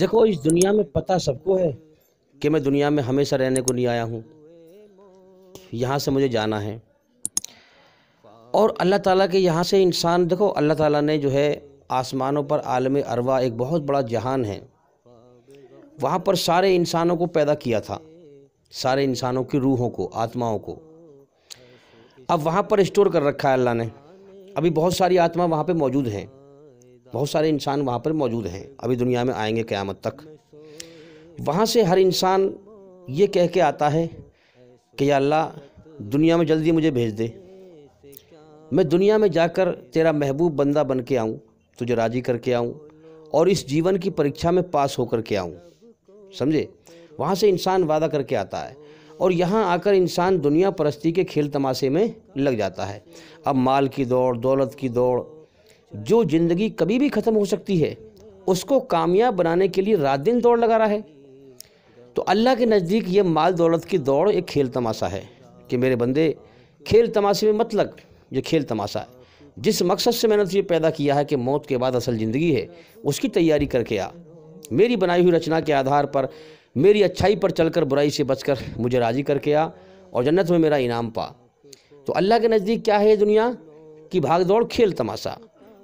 देखो इस दुनिया में पता सबको है कि मैं दुनिया में हमेशा रहने को नहीं आया हूँ यहाँ से मुझे जाना है और अल्लाह ताला के यहाँ से इंसान देखो अल्लाह ताला ने जो है आसमानों पर आलम अरवा एक बहुत बड़ा जहान है वहाँ पर सारे इंसानों को पैदा किया था सारे इंसानों की रूहों को आत्माओं को अब वहाँ पर स्टोर कर रखा है अल्लाह ने अभी बहुत सारी आत्मा वहाँ पर मौजूद हैं बहुत सारे इंसान वहाँ पर मौजूद हैं अभी दुनिया में आएंगे क़्यामत तक वहाँ से हर इंसान ये कह के आता है कि या अल्लाह दुनिया में जल्दी मुझे भेज दे मैं दुनिया में जाकर तेरा महबूब बंदा बन के आऊँ तुझे राज़ी करके आऊँ और इस जीवन की परीक्षा में पास होकर के आऊँ समझे वहाँ से इंसान वादा करके आता है और यहाँ आकर इंसान दुनिया परस्ती के खेल तमाशे में लग जाता है अब माल की दौड़ दौलत की दौड़ जो ज़िंदगी कभी भी ख़त्म हो सकती है उसको कामयाब बनाने के लिए रात दिन दौड़ लगा रहा है तो अल्लाह के नज़दीक ये माल दौलत की दौड़ एक खेल तमाशा है कि मेरे बंदे खेल तमाशे में मत मतलब लग ये खेल तमाशा है जिस मकसद से मैंने तुझे तो पैदा किया है कि मौत के बाद असल ज़िंदगी है उसकी तैयारी करके आ मेरी बनाई हुई रचना के आधार पर मेरी अच्छाई पर चलकर बुराई से बचकर मुझे राज़ी करके आ और जन्नत में मेरा इनाम पा तो अल्लाह के नज़दीक क्या है दुनिया की भाग दौड़ खेल तमाशा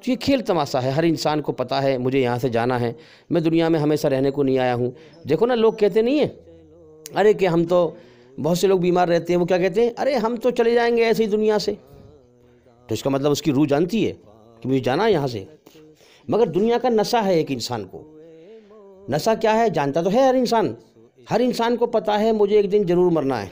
तो ये खेल तमाशा है हर इंसान को पता है मुझे यहाँ से जाना है मैं दुनिया में हमेशा रहने को नहीं आया हूँ देखो ना लोग कहते नहीं है अरे कि हम तो बहुत से लोग बीमार रहते हैं वो क्या कहते हैं अरे हम तो चले जाएंगे ऐसे ही दुनिया से तो इसका मतलब उसकी रूह जानती है कि मुझे जाना है यहाँ से मगर दुनिया का नशा है एक इंसान को नशा क्या है जानता तो है हर इंसान हर इंसान को पता है मुझे एक दिन ज़रूर मरना है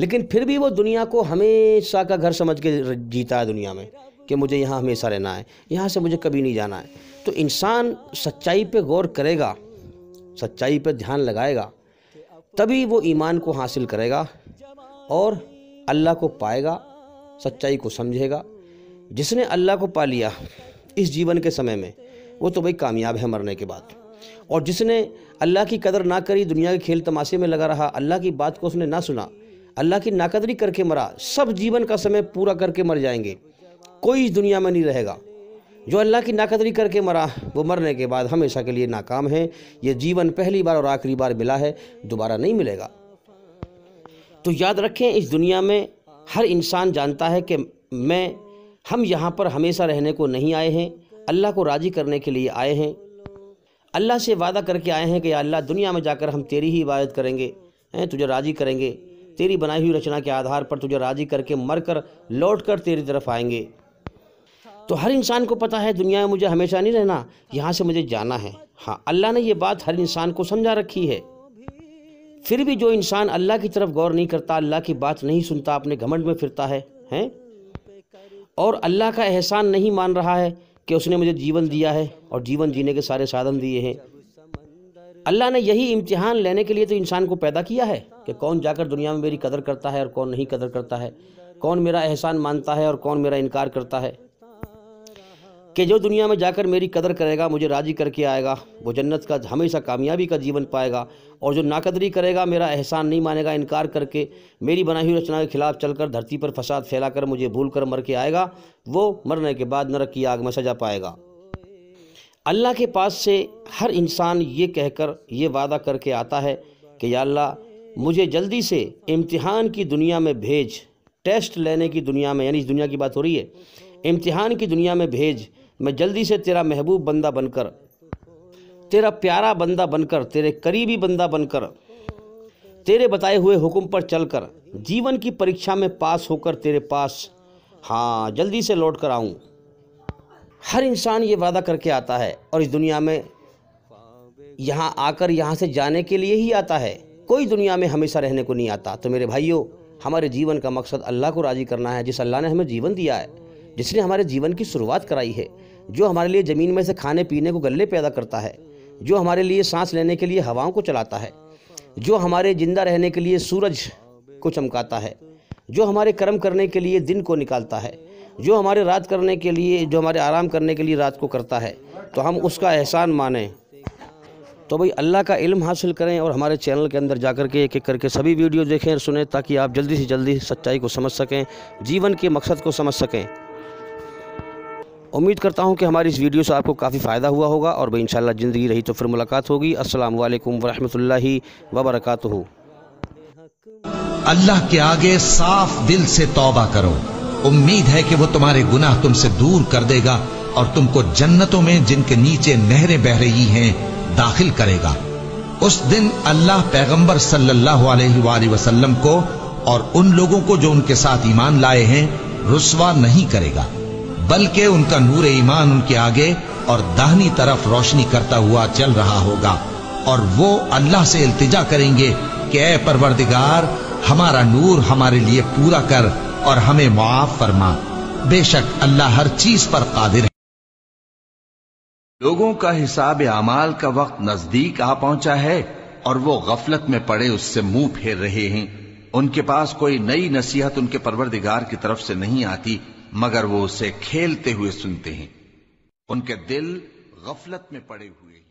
लेकिन फिर भी वो दुनिया को हमेशा का घर समझ के जीता है दुनिया में कि मुझे यहाँ हमेशा रहना है यहाँ से मुझे कभी नहीं जाना है तो इंसान सच्चाई पे गौर करेगा सच्चाई पे ध्यान लगाएगा तभी वो ईमान को हासिल करेगा और अल्लाह को पाएगा सच्चाई को समझेगा जिसने अल्लाह को पा लिया इस जीवन के समय में वो तो भाई कामयाब है मरने के बाद और जिसने अल्लाह की कदर ना करी दुनिया के खेल तमाशे में लगा रहा अल्लाह की बात को उसने ना सुना अल्लाह की नाकदरी करके मरा सब जीवन का समय पूरा करके मर जाएंगे कोई इस दुनिया में नहीं रहेगा जो अल्लाह की नाकदरी करके मरा वो मरने के बाद हमेशा के लिए नाकाम है ये जीवन पहली बार और आखिरी बार मिला है दोबारा नहीं मिलेगा तो याद रखें इस दुनिया में हर इंसान जानता है कि मैं हम यहाँ पर हमेशा रहने को नहीं आए हैं अल्लाह को राज़ी करने के लिए आए हैं अल्लाह से वादा करके आए हैं कि अल्लाह दुनिया में जाकर हम तेरी ही इबादत करेंगे हैं तुझे राज़ी करेंगे तेरी बनाई हुई रचना के आधार पर तुझे राजी करके मर कर लौट कर तेरी तरफ आएंगे तो हर इंसान को पता है दुनिया में मुझे हमेशा नहीं रहना यहाँ से मुझे जाना है हाँ अल्लाह ने यह बात हर इंसान को समझा रखी है फिर भी जो इंसान अल्लाह की तरफ गौर नहीं करता अल्लाह की बात नहीं सुनता अपने घमंड में फिरता है हैं और अल्लाह का एहसान नहीं मान रहा है कि उसने मुझे जीवन दिया है और जीवन जीने के सारे साधन दिए हैं अल्लाह ने यही इम्तिहान लेने के लिए तो इंसान को पैदा किया है कि कौन जाकर दुनिया में मेरी कदर करता है और कौन नहीं कदर करता है कौन मेरा एहसान मानता है और कौन मेरा इनकार करता है कि जो दुनिया में जाकर मेरी कदर करेगा मुझे राज़ी करके आएगा वो जन्नत का हमेशा कामयाबी का जीवन पाएगा और जो नाकदरी करेगा मेरा एहसान नहीं मानेगा इनकार करके मेरी बनाई हुई रचना के खिलाफ चलकर धरती पर फसाद फैलाकर मुझे भूल कर मर के आएगा वो मरने के बाद नरक की आग में सजा पाएगा अल्लाह के पास से हर इंसान ये कहकर ये वादा करके आता है कि या अल्लाह मुझे जल्दी से इम्तिहान की दुनिया में भेज टेस्ट लेने की दुनिया में यानी इस दुनिया की बात हो रही है इम्तिहान की दुनिया में भेज मैं जल्दी से तेरा महबूब बंदा बनकर तेरा प्यारा बंदा बनकर तेरे करीबी बंदा बनकर तेरे बताए हुए हुक्म पर चलकर जीवन की परीक्षा में पास होकर तेरे पास हाँ जल्दी से लौट कर आऊँ हर इंसान ये वादा करके आता है और इस दुनिया में यहाँ आकर यहाँ से जाने के लिए ही आता है कोई दुनिया में हमेशा रहने को नहीं आता तो मेरे भाइयों हमारे जीवन का मकसद अल्लाह को राज़ी करना है जिस अल्लाह ने हमें जीवन दिया है जिसने हमारे जीवन की शुरुआत कराई है जो हमारे लिए ज़मीन में से खाने पीने को गले पैदा करता है जो हमारे लिए सांस लेने के लिए हवाओं को चलाता है जो हमारे ज़िंदा रहने के लिए सूरज को चमकाता है जो हमारे कर्म करने के लिए दिन को निकालता है जो हमारे राज करने के लिए जो हमारे आराम करने के लिए राज को करता है तो हम उसका एहसान माने तो भाई अल्लाह का इल्म हासिल करें और हमारे चैनल के अंदर जाकर के एक एक करके सभी वीडियो देखें और सुने ताकि आप जल्दी से जल्दी सच्चाई को समझ सकें जीवन के मकसद को समझ सकें उम्मीद करता हूं कि हमारी इस वीडियो से आपको काफ़ी फ़ायदा हुआ होगा और भाई इंशाल्लाह ज़िंदगी रही तो फिर मुलाकात होगी अस्सलाम वालेकुम वरहमतुल्लाहि वबरकatuh अल्लाह के आगे साफ दिल से तौबा करो उम्मीद है कि वो तुम्हारे गुनाह तुमसे दूर कर देगा और तुमको जन्नतों में जिनके नीचे नहरें बह रही हैं दाखिल करेगा उस दिन अल्लाह पैगंबर सल्लल्लाहु अलैहि वसल्लम को और उन लोगों को जो उनके साथ ईमान लाए हैं रुसवा नहीं करेगा बल्कि उनका नूर ईमान उनके आगे और दाहनी तरफ रोशनी करता हुआ चल रहा होगा और वो अल्लाह से इल्तिजा करेंगे कि परवरदिगार हमारा नूर हमारे लिए पूरा कर और हमें मुआफ फरमा बेशक अल्लाह हर चीज पर कादिर है लोगों का हिसाब अमाल का वक्त नजदीक आ पहुंचा है और वो गफलत में पड़े उससे मुंह फेर रहे हैं उनके पास कोई नई नसीहत उनके परवरदिगार की तरफ से नहीं आती मगर वो उसे खेलते हुए सुनते हैं उनके दिल गफलत में पड़े हुए हैं